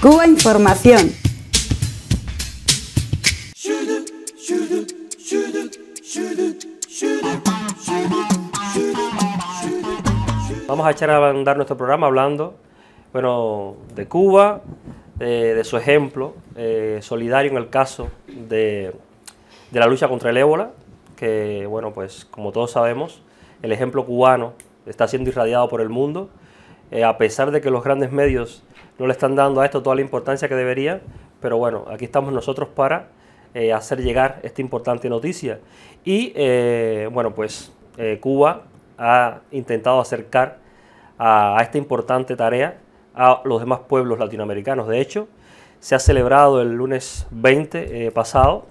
Cuba Información. Vamos a echar a andar nuestro programa hablando, bueno, de Cuba, eh, de, su ejemplo eh, solidario en el caso de, la lucha contra el ébola, que, bueno, pues como todos sabemos, el ejemplo cubano está siendo irradiado por el mundo, eh, a pesar de que los grandes medios no le están dando a esto toda la importancia que debería, pero bueno, aquí estamos nosotros para eh, hacer llegar esta importante noticia. Y eh, bueno, pues eh, Cuba ha intentado acercar a, esta importante tarea a los demás pueblos latinoamericanos. De hecho, se ha celebrado el lunes 20 pasado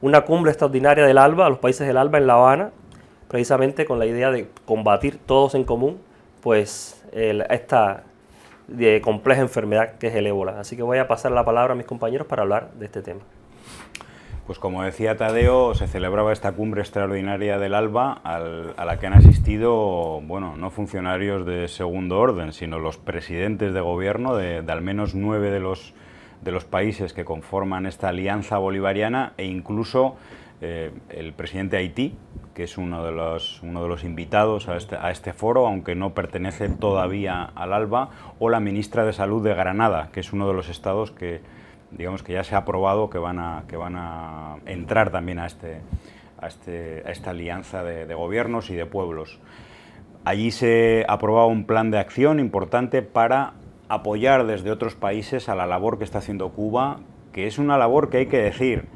una cumbre extraordinaria del ALBA, a los países del ALBA en La Habana, precisamente con la idea de combatir todos en común pues esta, de compleja enfermedad que es el ébola. Así que voy a pasar la palabra a mis compañeros para hablar de este tema. Pues como decía Tadeo, se celebraba esta cumbre extraordinaria del ALBA a la que han asistido, bueno, no funcionarios de segundo orden, sino los presidentes de gobierno de, al menos nueve de los, de los países que conforman esta alianza bolivariana e incluso eh, el presidente Haití, que es uno de los, uno de los invitados este, a este, foro, aunque no pertenece todavía al ALBA, o la ministra de Salud de Granada, que es uno de los estados que, digamos, que ya se ha aprobado que van a, que van a entrar también a, este, este, a, esta alianza de, de gobiernos y de pueblos. Allí se aprobaba un plan de acción importante para apoyar desde otros países a la labor que está haciendo Cuba, que es una labor que hay que decir,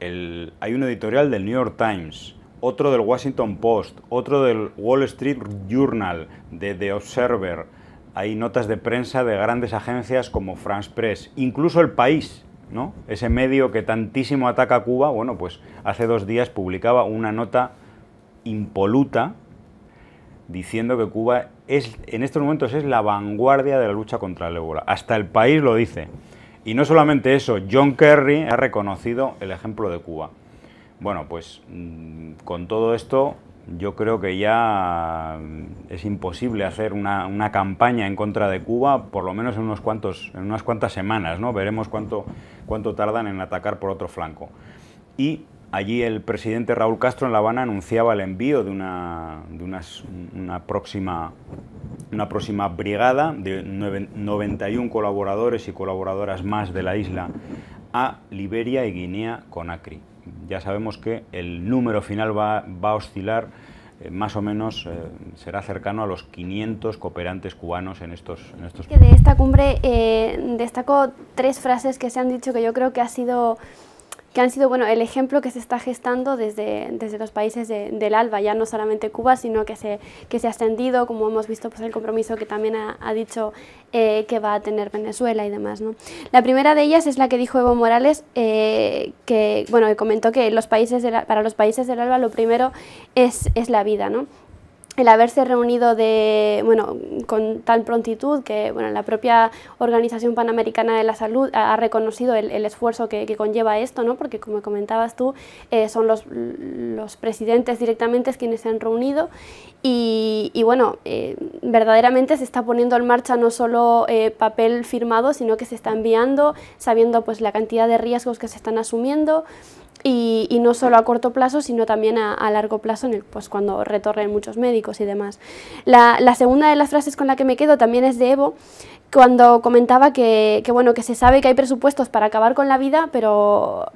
hay un editorial del New York Times, otro del Washington Post, otro del Wall Street Journal, de The Observer. Hay notas de prensa de grandes agencias como France Press, incluso El País, ¿no? Ese medio que tantísimo ataca a Cuba, bueno, pues hace dos días publicaba una nota impoluta diciendo que Cuba es, en estos momentos es la vanguardia de la lucha contra el ébola. Hasta El País lo dice. Y no solamente eso, John Kerry ha reconocido el ejemplo de Cuba. Bueno, pues mm, con todo esto yo creo que ya mm, es imposible hacer una, campaña en contra de Cuba, por lo menos en, unos cuantos, en unas cuantas semanas, ¿no? Veremos cuánto, cuánto tardan en atacar por otro flanco. Y allí el presidente Raúl Castro en La Habana anunciaba el envío de una, de una próxima una próxima brigada de 91 colaboradores y colaboradoras más de la isla a Liberia y Guinea Conakry. Ya sabemos que el número final va, va a oscilar eh, más o menos eh, será cercano a los 500 cooperantes cubanos en estos... En estos... De esta cumbre eh, destaco tres frases que se han dicho que yo creo que ha sido que han sido bueno, el ejemplo que se está gestando desde, desde los países del ALBA, ya no solamente Cuba, sino que se, que se ha extendido, como hemos visto, pues el compromiso que también ha, dicho eh, que va a tener Venezuela y demás. ¿no? La primera de ellas es la que dijo Evo Morales, eh, que, bueno, comentó que los países para los países del ALBA lo primero es, es la vida. ¿no? el haberse reunido de, bueno, con tal prontitud que bueno, la propia Organización Panamericana de la Salud ha reconocido el, esfuerzo que, conlleva esto, ¿no? porque como comentabas tú, eh, son los, presidentes directamente quienes se han reunido y, bueno, eh, verdaderamente se está poniendo en marcha no solo eh, papel firmado, sino que se está enviando, sabiendo pues, la cantidad de riesgos que se están asumiendo y, no solo a corto plazo, sino también a, largo plazo, en el, pues cuando retorren muchos médicos y demás. La, segunda de las frases con la que me quedo también es de Evo, cuando comentaba que, que bueno, que se sabe que hay presupuestos para acabar con la vida, pero,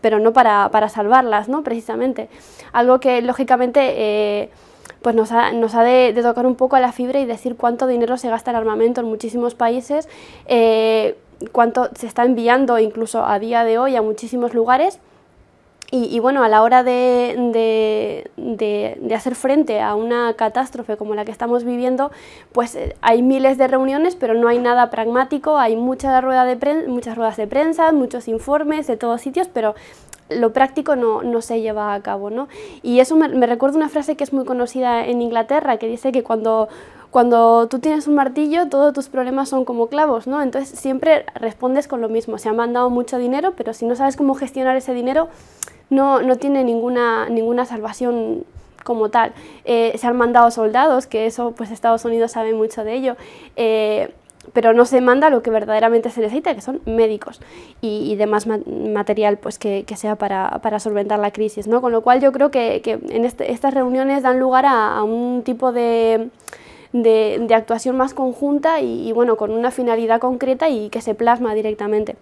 pero no para, para, salvarlas, ¿no? precisamente. Algo que lógicamente... Eh, pues nos ha, nos ha de, tocar un poco a la fibra y decir cuánto dinero se gasta en armamento en muchísimos países, eh, cuánto se está enviando incluso a día de hoy a muchísimos lugares y, bueno, a la hora de, de, hacer frente a una catástrofe como la que estamos viviendo, pues eh, hay miles de reuniones, pero no hay nada pragmático, hay mucha rueda de muchas ruedas de prensa, muchos informes de todos sitios, pero lo práctico no, se lleva a cabo. ¿no? Y eso me, recuerda una frase que es muy conocida en Inglaterra, que dice que cuando, cuando tú tienes un martillo, todos tus problemas son como clavos, ¿no? entonces siempre respondes con lo mismo. Se ha mandado mucho dinero, pero si no sabes cómo gestionar ese dinero, no, no tiene ninguna, ninguna salvación como tal. Eh, se han mandado soldados, que eso pues Estados Unidos sabe mucho de ello. Eh, pero no se manda lo que verdaderamente se necesita, que son médicos y, demás material pues, que, sea para, solventar la crisis. ¿no? Con lo cual yo creo que, en este, estas reuniones dan lugar a, un tipo de, de, actuación más conjunta y, y bueno, con una finalidad concreta y que se plasma directamente.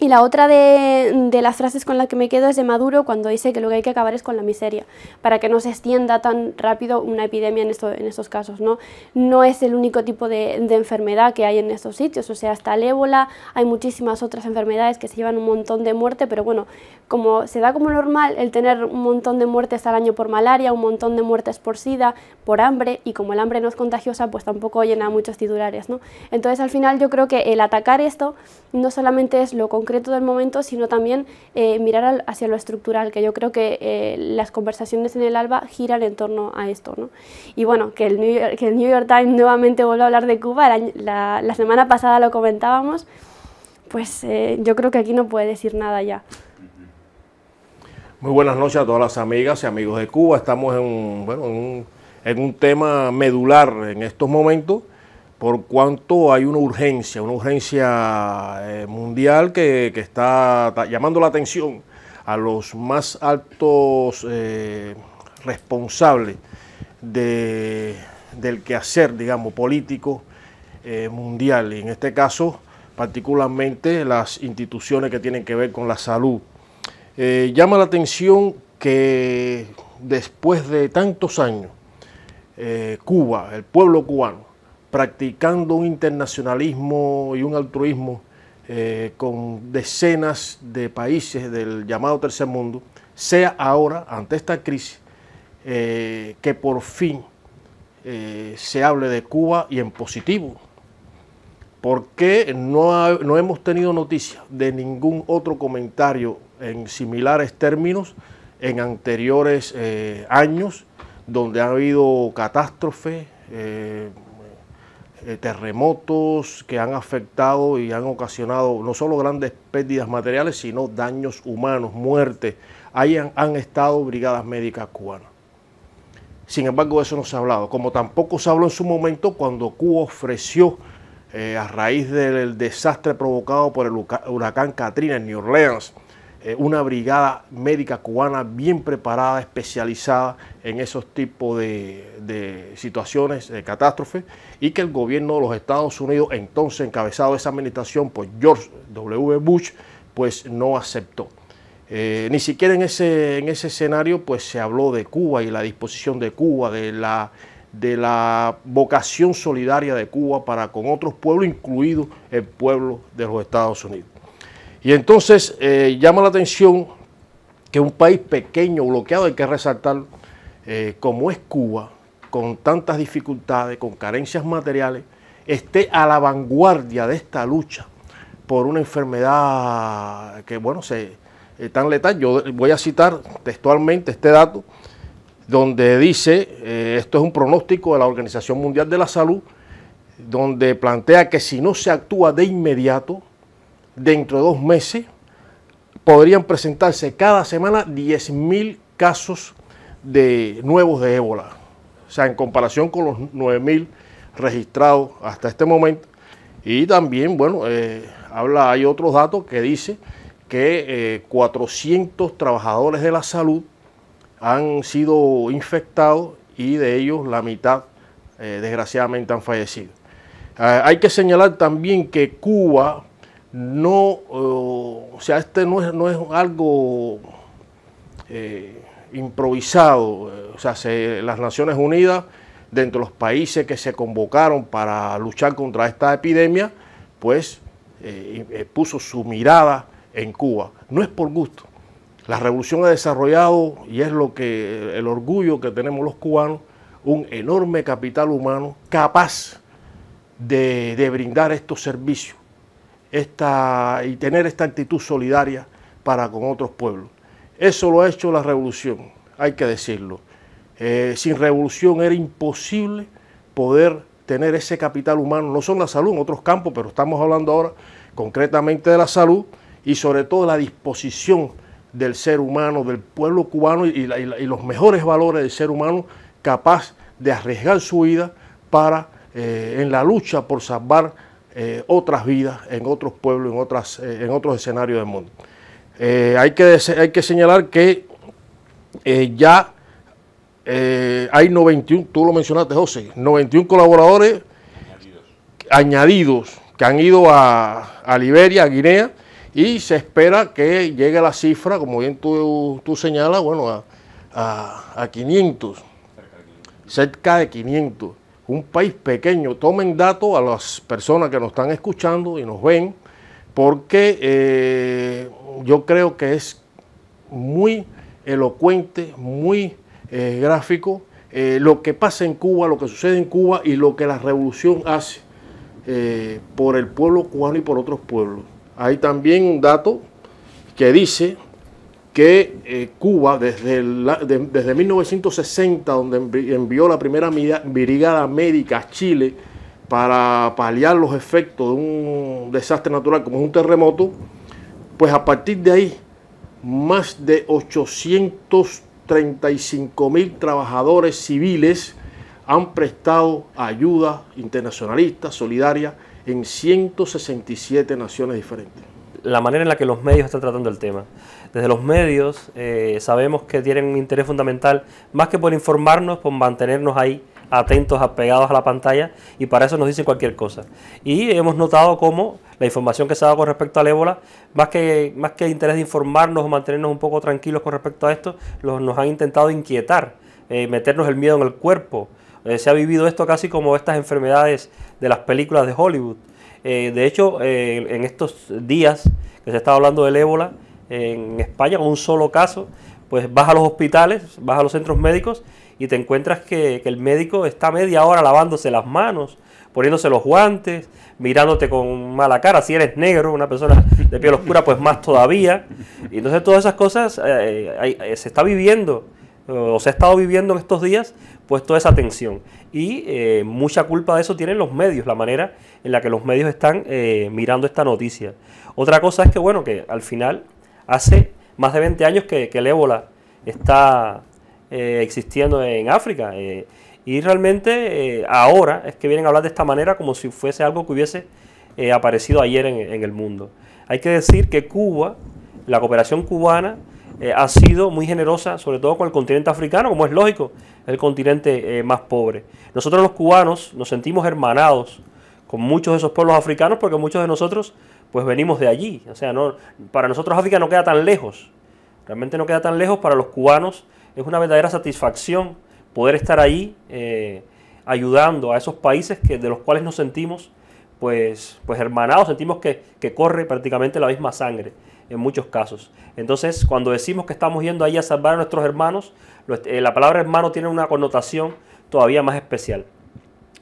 Y la otra de, las frases con las que me quedo es de Maduro cuando dice que lo que hay que acabar es con la miseria, para que no se extienda tan rápido una epidemia en, esto, en estos casos. ¿no? no es el único tipo de, enfermedad que hay en estos sitios, o sea, está el ébola, hay muchísimas otras enfermedades que se llevan un montón de muerte, pero bueno, como se da como normal el tener un montón de muertes al año por malaria, un montón de muertes por sida, por hambre, y como el hambre no es contagiosa, pues tampoco llena muchos titulares. ¿no? Entonces, al final yo creo que el atacar esto no solamente es lo concreto del momento, sino también eh, mirar hacia lo estructural, que yo creo que eh, las conversaciones en el ALBA giran en torno a esto. ¿no? Y bueno, que el, New York, Times nuevamente vuelva a hablar de Cuba, la, semana pasada lo comentábamos, pues eh, yo creo que aquí no puede decir nada ya. Muy buenas noches a todas las amigas y amigos de Cuba. Estamos en, en, en un tema medular en estos momentos por cuanto hay una urgencia, una urgencia eh, mundial que, está, llamando la atención a los más altos eh, responsables de, del quehacer, digamos, político eh, mundial. Y en este caso, particularmente las instituciones que tienen que ver con la salud. llama la atención que después de tantos años, Cuba, el pueblo cubano, practicando un internacionalismo y un altruismo eh, con decenas de países del llamado tercer mundo, sea ahora, ante esta crisis, eh, que por fin eh, se hable de Cuba y en positivo. Porque no, no hemos tenido noticia de ningún otro comentario en similares términos en anteriores años, donde ha habido catástrofes, eh, terremotos que han afectado y han ocasionado no solo grandes pérdidas materiales, sino daños humanos, muertes. Ahí han, estado brigadas médicas cubanas. Sin embargo, eso no se ha hablado, como tampoco se habló en su momento cuando Cuba ofreció, eh, a raíz del desastre provocado por el huracán Katrina en New Orleans, eh, una brigada médica cubana bien preparada, especializada en esos tipos de, situaciones, de catástrofes, y que el gobierno de los Estados Unidos, entonces encabezado de esa administración por George W. Bush, pues no aceptó. Eh, ni siquiera en ese, en ese escenario pues se habló de Cuba y la disposición de Cuba, de la, de la vocación solidaria de Cuba para con otros pueblos, incluido el pueblo de los Estados Unidos. Y entonces eh, llama la atención que un país pequeño, bloqueado, hay que resaltar, eh, como es Cuba, con tantas dificultades, con carencias materiales, esté a la vanguardia de esta lucha por una enfermedad que, bueno, se, eh, tan letal. Yo voy a citar textualmente este dato, donde dice, esto es un pronóstico de la Organización Mundial de la Salud, donde plantea que si no se actúa de inmediato, dentro de dos meses podrían presentarse cada semana 10.000 casos de, nuevos de ébola. O sea, en comparación con los 9.000 registrados hasta este momento. Y también, bueno, eh, habla, hay otros datos que dice que 400 eh, trabajadores de la salud han sido infectados y de ellos la mitad, eh, desgraciadamente, han fallecido. Ah, hay que señalar también que Cuba no, o sea, este no es, no es algo eh, improvisado. O sea, las Naciones Unidas, dentro de los países que se convocaron para luchar contra esta epidemia, pues eh, eh, puso su mirada en Cuba. No es por gusto. La revolución ha desarrollado, y es lo que el orgullo que tenemos los cubanos, un enorme capital humano capaz de brindar estos servicios y tener esta actitud solidaria para con otros pueblos. Eso lo ha hecho la revolución, hay que decirlo. Eh, sin revolución era imposible poder tener ese capital humano, no son la salud en otros campos, pero estamos hablando ahora concretamente de la salud y sobre todo la disposición del ser humano, del pueblo cubano y, los mejores valores del ser humano capaz de arriesgar su vida para, eh, en la lucha por salvar eh, otras vidas en otros pueblos, en, otras, eh, en otros escenarios del mundo. Eh, hay, que, que señalar que ya hay 91, tú lo mencionaste José, 91 colaboradores añadidos, que han ido a, Liberia, a Guinea, y se espera que llegue la cifra, como bien tú, tú señalas, bueno, a, a, a 500, cerca de 500 un país pequeño. Tomen dato a las personas que nos están escuchando y nos ven, porque eh, yo creo que es muy elocuente, muy eh, gráfico eh, lo que pasa en Cuba, lo que sucede en Cuba y lo que la revolución hace por el pueblo cubano y por otros pueblos. Hay también un dato que dice que eh, Cuba, desde, desde 1960, donde envió la primera brigada médica a Chile para paliar los efectos de un desastre natural como es un terremoto, pues a partir de ahí, más de 835 mil trabajadores civiles han prestado ayuda internacionalista, solidaria, en 167 naciones diferentes la manera en la que los medios están tratando el tema. Desde los medios eh, sabemos que tienen un interés fundamental, más que por informarnos, por mantenernos ahí atentos, apegados a la pantalla, y para eso nos dicen cualquier cosa. Y hemos notado cómo la información que se ha dado con respecto al ébola, más que, más que el interés de informarnos o mantenernos un poco tranquilos con respecto a esto, nos han intentado inquietar, eh, meternos el miedo en el cuerpo. Eh, se ha vivido esto casi como estas enfermedades de las películas de Hollywood eh, de hecho, eh, en estos días que se está hablando del ébola, en España, un solo caso, pues vas a los hospitales, vas a los centros médicos y te encuentras que, el médico está media hora lavándose las manos, poniéndose los guantes, mirándote con mala cara. Si eres negro, una persona de piel oscura, pues más todavía. Y entonces todas esas cosas eh, se está viviendo se ha estado viviendo en estos días, pues toda esa tensión. Y eh, mucha culpa de eso tienen los medios, la manera en la que los medios están eh, mirando esta noticia. Otra cosa es que, bueno, que al final hace más de 20 años que, el ébola está eh, existiendo en África. y realmente ahora es que vienen a hablar de esta manera como si fuese algo que hubiese aparecido ayer en el mundo. Hay que decir que Cuba, la cooperación cubana, eh, ha sido muy generosa, sobre todo con el continente africano, como es lógico, el continente eh, más pobre. Nosotros los cubanos nos sentimos hermanados con muchos de esos pueblos africanos porque muchos de nosotros pues venimos de allí. O sea, no, para nosotros África no queda tan lejos. Realmente no queda tan lejos para los cubanos. Es una verdadera satisfacción poder estar ahí eh, ayudando a esos países que, de los cuales nos sentimos pues, pues hermanados, sentimos que, corre prácticamente la misma sangre en muchos casos. Entonces, cuando decimos que estamos yendo ahí a salvar a nuestros hermanos, eh, la palabra hermano tiene una connotación todavía más especial.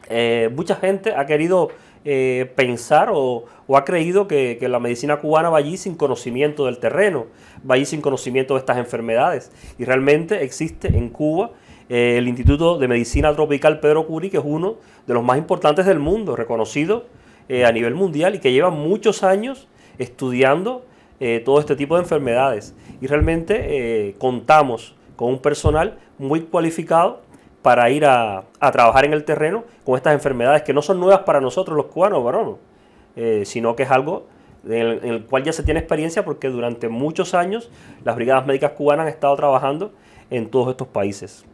Eh, mucha gente ha querido eh, pensar o, ha creído que, la medicina cubana va allí sin conocimiento del terreno, va allí sin conocimiento de estas enfermedades. Y realmente existe en Cuba el Instituto de Medicina Tropical Pedro Curi, que es uno de los más importantes del mundo, reconocido eh, a nivel mundial y que lleva muchos años estudiando eh, todo este tipo de enfermedades. Y realmente eh, contamos con un personal muy cualificado para ir a, trabajar en el terreno con estas enfermedades que no son nuevas para nosotros los cubanos, varones sino que es algo en el, cual ya se tiene experiencia porque durante muchos años las brigadas médicas cubanas han estado trabajando en todos estos países.